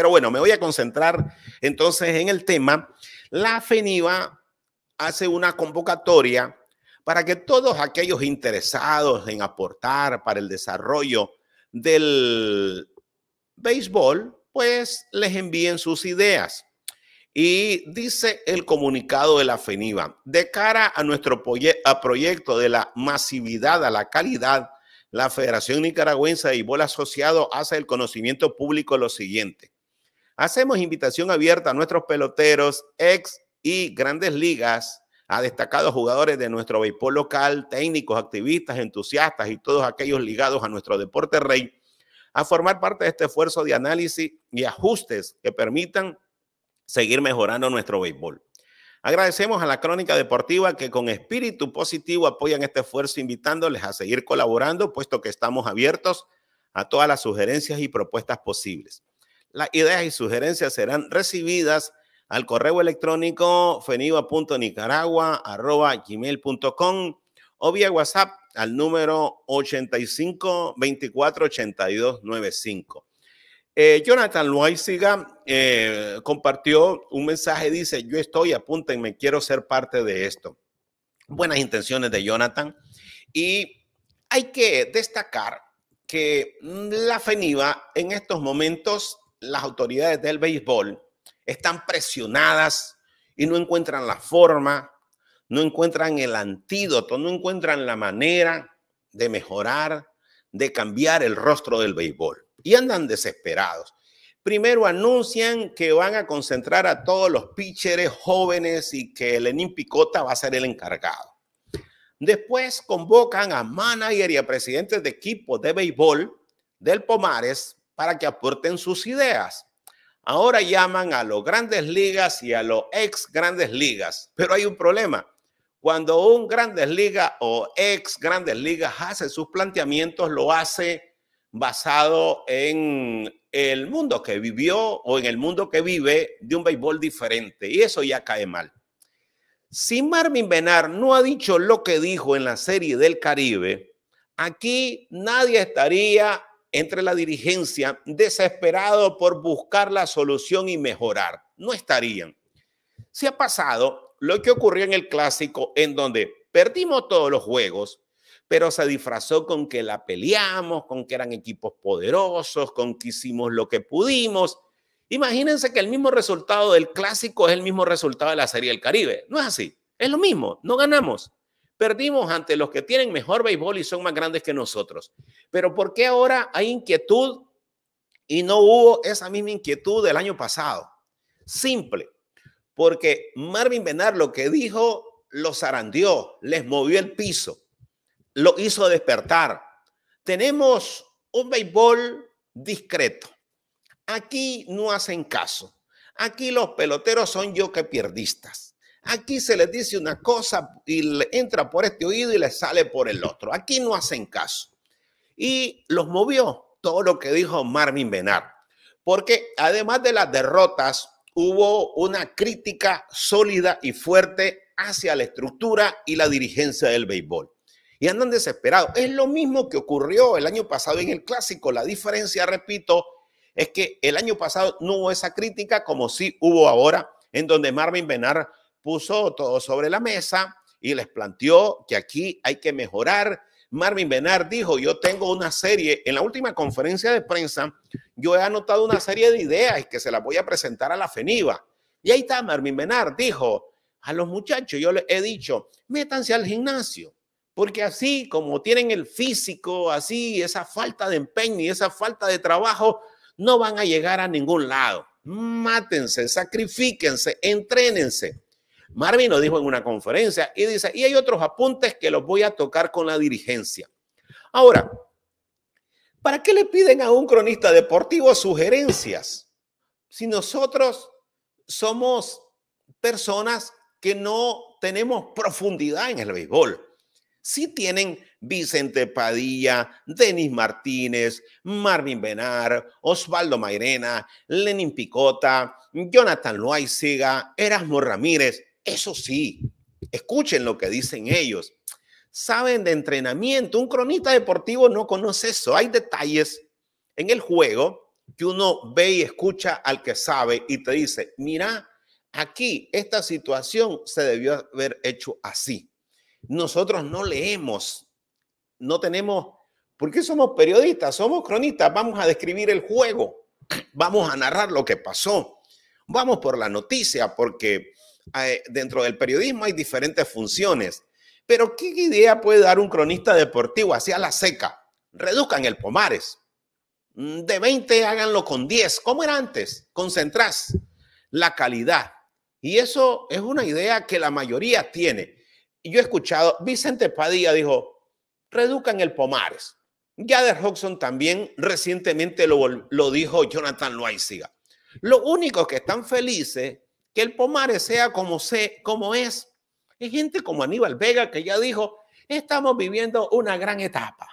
Pero bueno, me voy a concentrar entonces en el tema. La FENIVA hace una convocatoria para que todos aquellos interesados en aportar para el desarrollo del béisbol, pues les envíen sus ideas. Y dice el comunicado de la FENIVA, de cara a nuestro proyecto de la masividad a la calidad, la Federación Nicaragüense de Béisbol Asociado hace el conocimiento público lo siguiente. Hacemos invitación abierta a nuestros peloteros, ex y grandes ligas, a destacados jugadores de nuestro béisbol local, técnicos, activistas, entusiastas y todos aquellos ligados a nuestro deporte rey, a formar parte de este esfuerzo de análisis y ajustes que permitan seguir mejorando nuestro béisbol. Agradecemos a la Crónica Deportiva que con espíritu positivo apoyan este esfuerzo invitándoles a seguir colaborando, puesto que estamos abiertos a todas las sugerencias y propuestas posibles. Las ideas y sugerencias serán recibidas al correo electrónico feniva.nicaragua.gmail.com o vía WhatsApp al número 85 24 82 95. Jonathan Loaiziga eh, compartió un mensaje, dice, yo estoy, apúntenme, quiero ser parte de esto. Buenas intenciones de Jonathan. Y hay que destacar que mm, la FENIVA en estos momentos las autoridades del béisbol están presionadas y no encuentran la forma, no encuentran el antídoto, no encuentran la manera de mejorar, de cambiar el rostro del béisbol. Y andan desesperados. Primero anuncian que van a concentrar a todos los pitchers jóvenes y que Lenín Picota va a ser el encargado. Después convocan a manager y a presidentes de equipos de béisbol del Pomares para que aporten sus ideas. Ahora llaman a los grandes ligas y a los ex grandes ligas, pero hay un problema. Cuando un grandes liga o ex grandes ligas hace sus planteamientos, lo hace basado en el mundo que vivió o en el mundo que vive de un béisbol diferente. Y eso ya cae mal. Si Marvin Benar no ha dicho lo que dijo en la serie del Caribe, aquí nadie estaría entre la dirigencia desesperado por buscar la solución y mejorar. No estarían. Se ha pasado lo que ocurrió en el clásico, en donde perdimos todos los juegos, pero se disfrazó con que la peleamos, con que eran equipos poderosos, con que hicimos lo que pudimos. Imagínense que el mismo resultado del clásico es el mismo resultado de la Serie del Caribe. No es así, es lo mismo, no ganamos. Perdimos ante los que tienen mejor béisbol y son más grandes que nosotros. Pero ¿por qué ahora hay inquietud y no hubo esa misma inquietud del año pasado? Simple, porque Marvin Benard lo que dijo los zarandeó, les movió el piso, lo hizo despertar. Tenemos un béisbol discreto. Aquí no hacen caso. Aquí los peloteros son yo que pierdistas Aquí se les dice una cosa y le entra por este oído y le sale por el otro. Aquí no hacen caso. Y los movió todo lo que dijo Marvin Benar, porque además de las derrotas, hubo una crítica sólida y fuerte hacia la estructura y la dirigencia del béisbol. Y andan desesperados. Es lo mismo que ocurrió el año pasado en el clásico. La diferencia, repito, es que el año pasado no hubo esa crítica como si hubo ahora, en donde Marvin Benar puso todo sobre la mesa y les planteó que aquí hay que mejorar. Marvin Benard dijo, yo tengo una serie, en la última conferencia de prensa, yo he anotado una serie de ideas que se las voy a presentar a la FENIVA. Y ahí está, Marvin Benard, dijo, a los muchachos yo les he dicho, métanse al gimnasio, porque así como tienen el físico, así esa falta de empeño y esa falta de trabajo, no van a llegar a ningún lado. Mátense, sacrifíquense, entrénense. Marvin lo dijo en una conferencia y dice, y hay otros apuntes que los voy a tocar con la dirigencia. Ahora, ¿para qué le piden a un cronista deportivo sugerencias si nosotros somos personas que no tenemos profundidad en el béisbol? Si tienen Vicente Padilla, Denis Martínez, Marvin Benar, Osvaldo Mairena, Lenin Picota, Jonathan Loaiziga, Erasmo Ramírez. Eso sí, escuchen lo que dicen ellos. Saben de entrenamiento. Un cronista deportivo no conoce eso. Hay detalles en el juego que uno ve y escucha al que sabe y te dice, mira, aquí esta situación se debió haber hecho así. Nosotros no leemos, no tenemos, porque somos periodistas, somos cronistas, vamos a describir el juego, vamos a narrar lo que pasó, vamos por la noticia, porque dentro del periodismo hay diferentes funciones. Pero ¿qué idea puede dar un cronista deportivo hacia la seca? reducan el Pomares. Mm, de 20 háganlo con 10. ¿Cómo era antes? Concentrás la calidad. Y eso es una idea que la mayoría tiene. Yo he escuchado, Vicente Padilla dijo, reducan el Pomares. Jader Hodgson también recientemente lo, dijo Jonathan Loaiziga. Lo único que están felices que el Pomares sea como, se, como es. Hay gente como Aníbal Vega que ya dijo, estamos viviendo una gran etapa.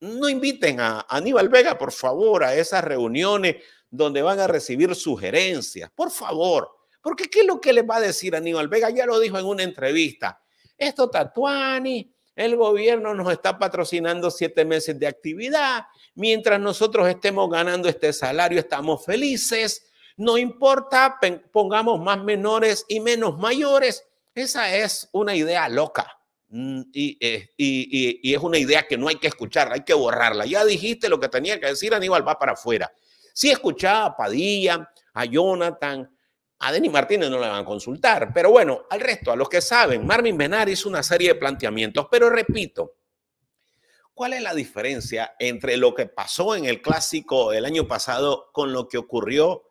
No inviten a Aníbal Vega, por favor, a esas reuniones donde van a recibir sugerencias, por favor. Porque ¿qué es lo que les va a decir Aníbal Vega? Ya lo dijo en una entrevista. Esto Tatuani, el gobierno nos está patrocinando siete meses de actividad. Mientras nosotros estemos ganando este salario, estamos felices no importa, pongamos más menores y menos mayores. Esa es una idea loca. Mm, eh, y, es una idea que no hay que escuchar, hay que borrarla. Ya dijiste lo que tenía que decir, Aníbal va para afuera. Si escuchaba a Padilla, a Jonathan, a Denis Martínez no le van a consultar, pero bueno, al resto, a los que saben, Marvin Menar hizo una serie de planteamientos, pero repito, ¿cuál es la diferencia entre lo que pasó en el clásico el año pasado con lo que ocurrió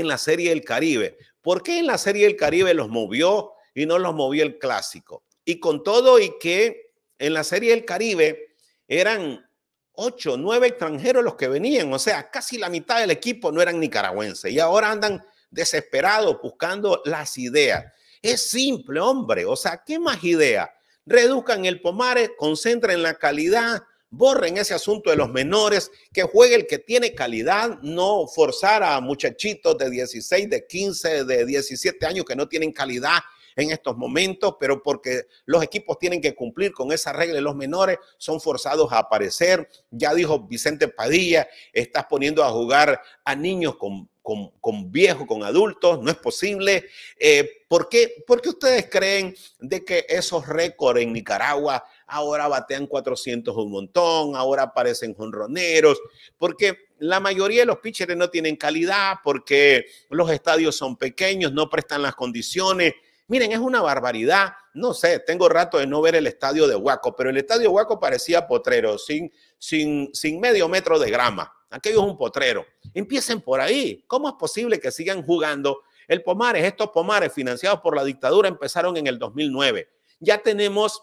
en la Serie del Caribe. ¿Por qué en la Serie del Caribe los movió y no los movió el clásico? Y con todo y que en la Serie del Caribe eran ocho, nueve extranjeros los que venían, o sea, casi la mitad del equipo no eran nicaragüenses y ahora andan desesperados buscando las ideas. Es simple, hombre, o sea, ¿qué más idea? Reduzcan el pomare, concentren la calidad, borren ese asunto de los menores, que juegue el que tiene calidad, no forzar a muchachitos de 16, de 15, de 17 años que no tienen calidad en estos momentos, pero porque los equipos tienen que cumplir con esa regla y los menores son forzados a aparecer. Ya dijo Vicente Padilla, estás poniendo a jugar a niños con, con, con viejos, con adultos, no es posible. Eh, ¿por, qué, ¿Por qué ustedes creen de que esos récords en Nicaragua ahora batean 400 un montón, ahora aparecen jonroneros, porque la mayoría de los pitchers no tienen calidad, porque los estadios son pequeños, no prestan las condiciones, Miren, es una barbaridad. No sé, tengo rato de no ver el estadio de Huaco, pero el estadio Huaco parecía potrero, sin, sin, sin medio metro de grama. Aquello es un potrero. Empiecen por ahí. ¿Cómo es posible que sigan jugando? El Pomares, estos Pomares financiados por la dictadura empezaron en el 2009. Ya tenemos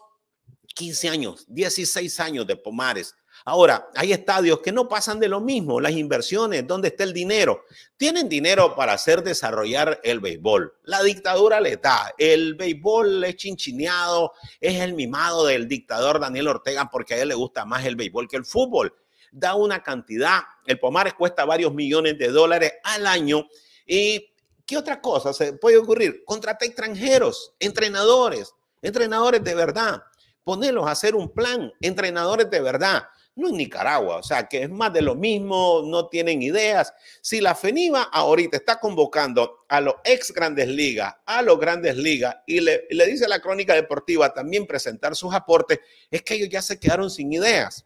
15 años, 16 años de Pomares Ahora, hay estadios que no pasan de lo mismo, las inversiones, dónde está el dinero. Tienen dinero para hacer desarrollar el béisbol. La dictadura le da, el béisbol es chinchineado, es el mimado del dictador Daniel Ortega porque a él le gusta más el béisbol que el fútbol. Da una cantidad, el Pomares cuesta varios millones de dólares al año y ¿qué otra cosa se puede ocurrir? Contrata extranjeros, entrenadores, entrenadores de verdad. Ponerlos a hacer un plan, entrenadores de verdad no en Nicaragua, o sea, que es más de lo mismo, no tienen ideas. Si la FENIVA ahorita está convocando a los ex grandes ligas, a los grandes ligas, y le, dice a la crónica deportiva también presentar sus aportes, es que ellos ya se quedaron sin ideas.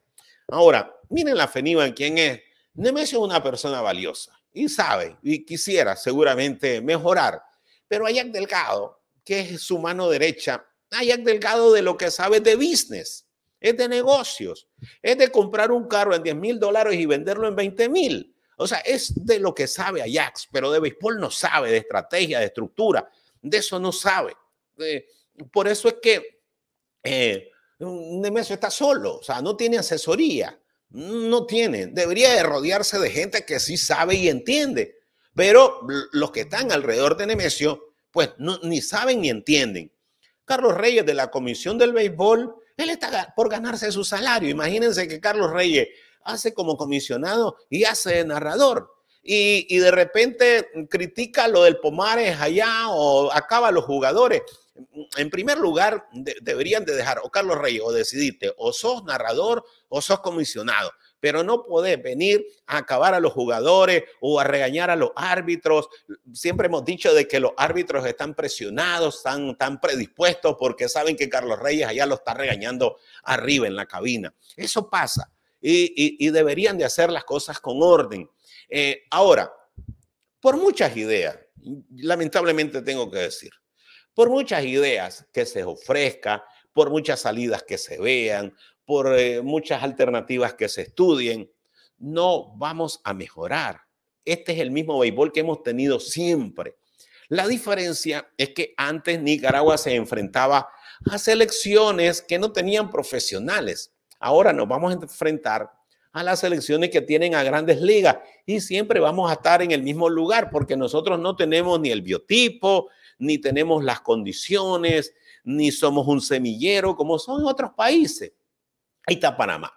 Ahora, miren la FENIVA en quién es. Nemesio es una persona valiosa y sabe y quisiera seguramente mejorar, pero Ayac Delgado, que es su mano derecha, Ayac Delgado de lo que sabe de business es de negocios, es de comprar un carro en 10 mil dólares y venderlo en 20 mil. O sea, es de lo que sabe Ajax, pero de béisbol no sabe, de estrategia, de estructura, de eso no sabe. Eh, por eso es que eh, Nemesio está solo, o sea, no tiene asesoría, no tiene, debería rodearse de gente que sí sabe y entiende, pero los que están alrededor de Nemesio, pues ni saben ni entienden. Carlos Reyes de la Comisión del Béisbol él está por ganarse su salario. Imagínense que Carlos Reyes hace como comisionado y hace narrador. Y, de repente critica lo del Pomares allá o acaba los jugadores. En primer lugar, deberían de dejar o Carlos Reyes o decidirte o sos narrador o sos comisionado pero no podés venir a acabar a los jugadores o a regañar a los árbitros. Siempre hemos dicho de que los árbitros están presionados, están predispuestos porque saben que Carlos Reyes allá lo está regañando arriba en la cabina. Eso pasa y, deberían de hacer las cosas con orden. Eh, ahora, por muchas ideas, lamentablemente tengo que decir, por muchas ideas que se ofrezca, por muchas salidas que se vean, por eh, muchas alternativas que se estudien, no vamos a mejorar. Este es el mismo béisbol que hemos tenido siempre. La diferencia es que antes Nicaragua se enfrentaba a selecciones que no tenían profesionales. Ahora nos vamos a enfrentar a las selecciones que tienen a grandes ligas y siempre vamos a estar en el mismo lugar porque nosotros no tenemos ni el biotipo, ni tenemos las condiciones, ni somos un semillero como son otros países. Ahí está Panamá.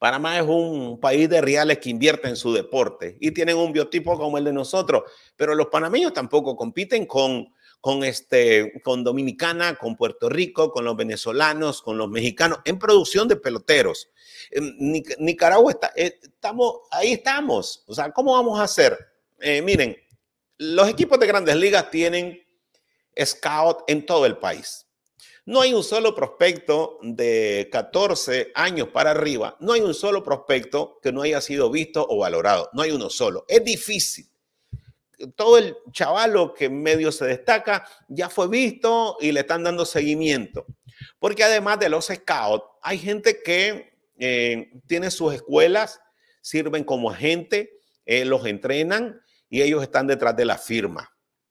Panamá es un país de reales que invierte en su deporte y tienen un biotipo como el de nosotros, pero los panameños tampoco compiten con, con, este, con Dominicana, con Puerto Rico, con los venezolanos, con los mexicanos, en producción de peloteros. Nicaragua está, eh, estamos, ahí estamos. O sea, ¿cómo vamos a hacer? Eh, miren, los equipos de grandes ligas tienen scout en todo el país. No hay un solo prospecto de 14 años para arriba, no hay un solo prospecto que no haya sido visto o valorado, no hay uno solo. Es difícil. Todo el chavalo que en medio se destaca ya fue visto y le están dando seguimiento. Porque además de los scouts, hay gente que eh, tiene sus escuelas, sirven como agente, eh, los entrenan y ellos están detrás de la firma.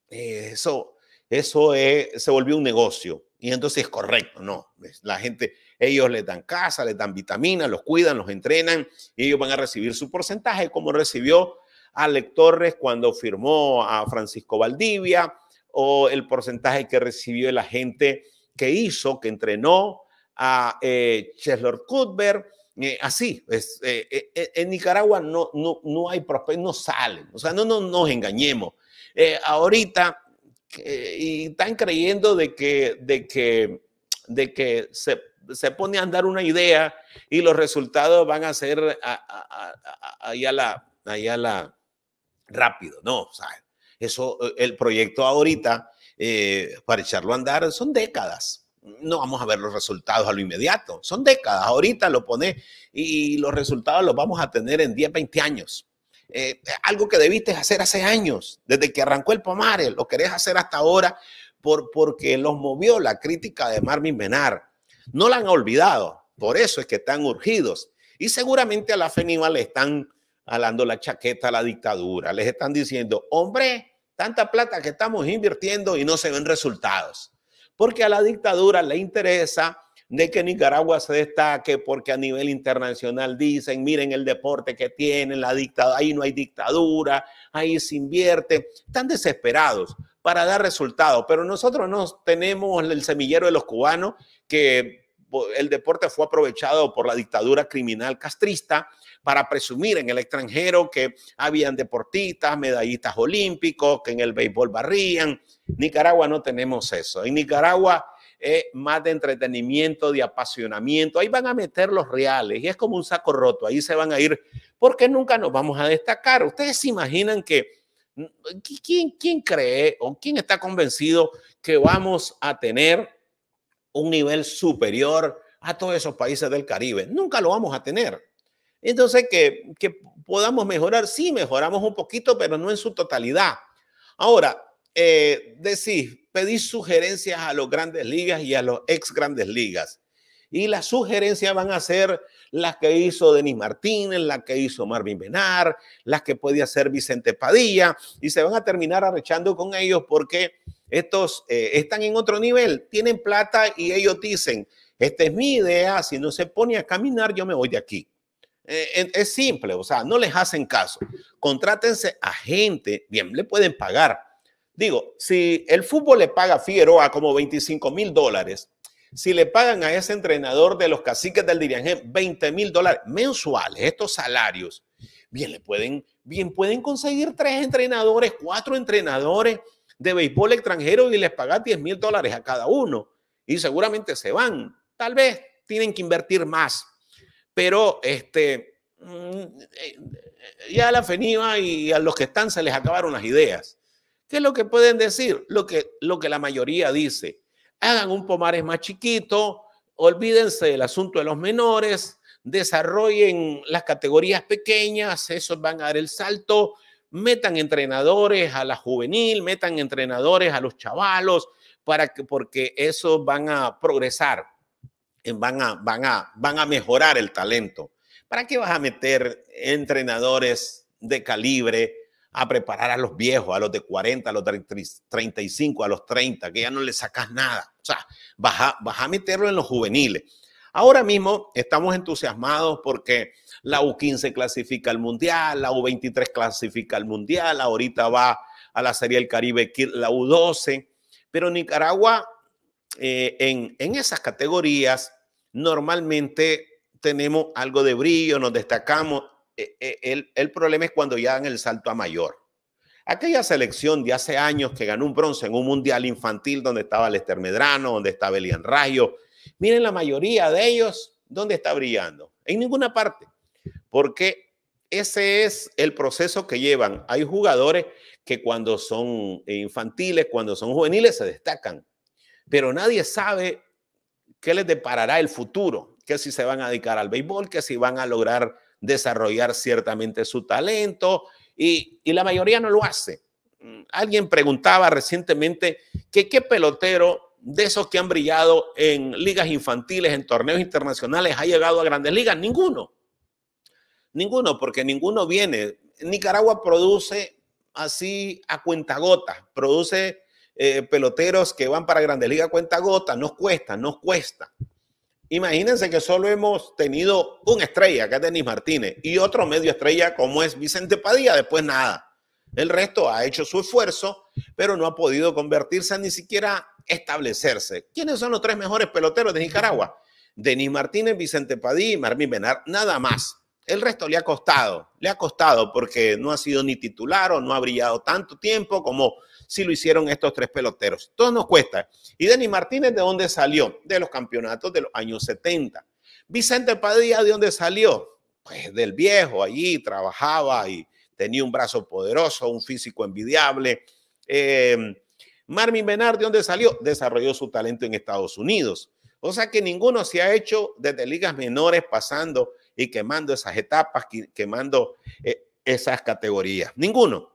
Eh, eso eso se volvió un negocio. Y entonces es correcto, no. La gente, ellos les dan casa, les dan vitaminas, los cuidan, los entrenan y ellos van a recibir su porcentaje, como recibió Alec Torres cuando firmó a Francisco Valdivia, o el porcentaje que recibió la gente que hizo, que entrenó a eh, Cheslor Cuthbert. así, eh, eh, eh, en Nicaragua no, no, no hay prospectos, no salen. O sea, no, no nos engañemos. ahorita y están creyendo de que, de que, de que se, pone a andar una idea y los resultados van a ser a la, la rápido, no, o sea, eso, el proyecto ahorita, eh, para echarlo a andar, son décadas, no vamos a ver los resultados a lo inmediato. Son décadas. Ahorita lo pone y los resultados los vamos a tener en 10, 20 años. Eh, algo que debiste hacer hace años, desde que arrancó el Pomares, eh, lo querés hacer hasta ahora por, porque los movió la crítica de Marvin Menar No la han olvidado, por eso es que están urgidos. Y seguramente a la FENIMA le están alando la chaqueta a la dictadura, les están diciendo, hombre, tanta plata que estamos invirtiendo y no se ven resultados. Porque a la dictadura le interesa de que Nicaragua se destaque porque a nivel internacional dicen, miren el deporte que tienen, la dictadura, ahí no hay dictadura, ahí se invierte. Están desesperados para dar resultados, pero nosotros no tenemos el semillero de los cubanos que el deporte fue aprovechado por la dictadura criminal castrista para presumir en el extranjero que habían deportistas, medallistas olímpicos, que en el béisbol barrían. Nicaragua no tenemos eso. En Nicaragua eh, más de entretenimiento, de apasionamiento. Ahí van a meter los reales y es como un saco roto, ahí se van a ir porque nunca nos vamos a destacar. Ustedes se imaginan que... ¿Quién, ¿Quién cree o quién está convencido que vamos a tener un nivel superior a todos esos países del Caribe. Nunca lo vamos a tener. Entonces, que, podamos mejorar, sí, mejoramos un poquito, pero no en su totalidad. Ahora, eh, decís, pedí sugerencias a los grandes ligas y a los ex grandes ligas. Y las sugerencias van a ser las que hizo Denis Martínez, las que hizo Marvin Benar, las que podía hacer Vicente Padilla, y se van a terminar arrechando con ellos porque estos eh, están en otro nivel, tienen plata y ellos dicen, esta es mi idea, si no se pone a caminar, yo me voy de aquí. Eh, es simple, o sea, no les hacen caso. Contrátense a gente, bien, le pueden pagar Digo, si el fútbol le paga a Figueroa como 25 mil dólares, si le pagan a ese entrenador de los caciques del Diriangén 20 mil dólares mensuales, estos salarios, bien le pueden, bien pueden conseguir tres entrenadores, cuatro entrenadores de béisbol extranjero y les pagar 10 mil dólares a cada uno. Y seguramente se van. Tal vez tienen que invertir más. Pero este, mm, eh, ya a la FENIVA y a los que están se les acabaron las ideas. ¿Qué es lo que pueden decir? Lo que, lo que la mayoría dice. Hagan un pomares más chiquito, olvídense del asunto de los menores, desarrollen las categorías pequeñas, esos van a dar el salto, metan entrenadores a la juvenil, metan entrenadores a los chavalos, para que, porque esos van a progresar, van a, van, a, van a mejorar el talento. ¿Para qué vas a meter entrenadores de calibre? a preparar a los viejos, a los de 40, a los de 35, a los 30, que ya no le sacas nada. O sea, vas a, a meterlo en los juveniles. Ahora mismo estamos entusiasmados porque la U15 clasifica al Mundial, la U23 clasifica al Mundial, ahorita va a la Serie del Caribe la U12, pero Nicaragua eh, en, en esas categorías normalmente tenemos algo de brillo, nos destacamos eh, eh, el, problema es cuando ya dan el salto a mayor. Aquella selección de hace años que ganó un bronce en un mundial infantil donde estaba Lester Medrano, donde estaba Elian Rayo, miren la mayoría de ellos, ¿dónde está brillando? En ninguna parte, porque ese es el proceso que llevan. Hay jugadores que cuando son infantiles, cuando son juveniles, se destacan, pero nadie sabe qué les deparará el futuro, qué si se van a dedicar al béisbol, qué si van a lograr desarrollar ciertamente su talento y, la mayoría no lo hace. Alguien preguntaba recientemente que qué pelotero de esos que han brillado en ligas infantiles, en torneos internacionales, ha llegado a grandes ligas. Ninguno. Ninguno, porque ninguno viene. Nicaragua produce así a gota, produce eh, peloteros que van para grandes ligas a gota, nos cuesta, nos cuesta. Imagínense que solo hemos tenido una estrella, que es Denis Martínez, y otro medio estrella como es Vicente Padilla, después nada. El resto ha hecho su esfuerzo, pero no ha podido convertirse ni siquiera establecerse. ¿Quiénes son los tres mejores peloteros de Nicaragua? Denis Martínez, Vicente Padilla y Marmín Benar, nada más. El resto le ha costado, le ha costado porque no ha sido ni titular o no ha brillado tanto tiempo como si lo hicieron estos tres peloteros. Todo nos cuesta. Y Denis Martínez, ¿de dónde salió? De los campeonatos de los años 70. Vicente Padilla, ¿de dónde salió? Pues del viejo, allí trabajaba y tenía un brazo poderoso, un físico envidiable. Eh, Marvin Menard ¿de dónde salió? Desarrolló su talento en Estados Unidos. O sea que ninguno se ha hecho desde ligas menores pasando y quemando esas etapas, quemando eh, esas categorías. Ninguno.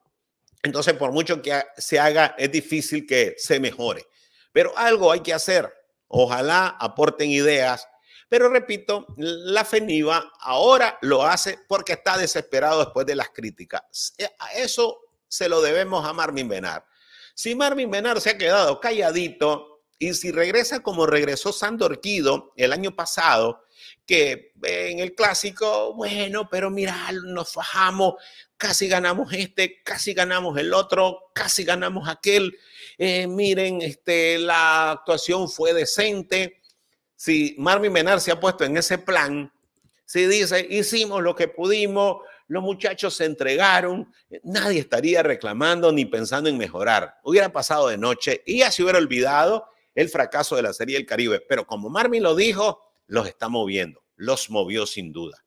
Entonces, por mucho que se haga, es difícil que se mejore. Pero algo hay que hacer. Ojalá aporten ideas. Pero repito, la FENIVA ahora lo hace porque está desesperado después de las críticas. Eh, eso se lo debemos a Marvin Benar. Si Marvin Benar se ha quedado calladito, y si regresa como regresó Sandorquido el año pasado, que en el clásico, bueno, pero mira, nos fajamos, casi ganamos este, casi ganamos el otro, casi ganamos aquel. Eh, miren, este, la actuación fue decente. Si Marvin Menar se ha puesto en ese plan, si dice, hicimos lo que pudimos, los muchachos se entregaron, eh, nadie estaría reclamando ni pensando en mejorar. Hubiera pasado de noche y ya se hubiera olvidado el fracaso de la Serie del Caribe. Pero como Marvin lo dijo, los está moviendo, los movió sin duda.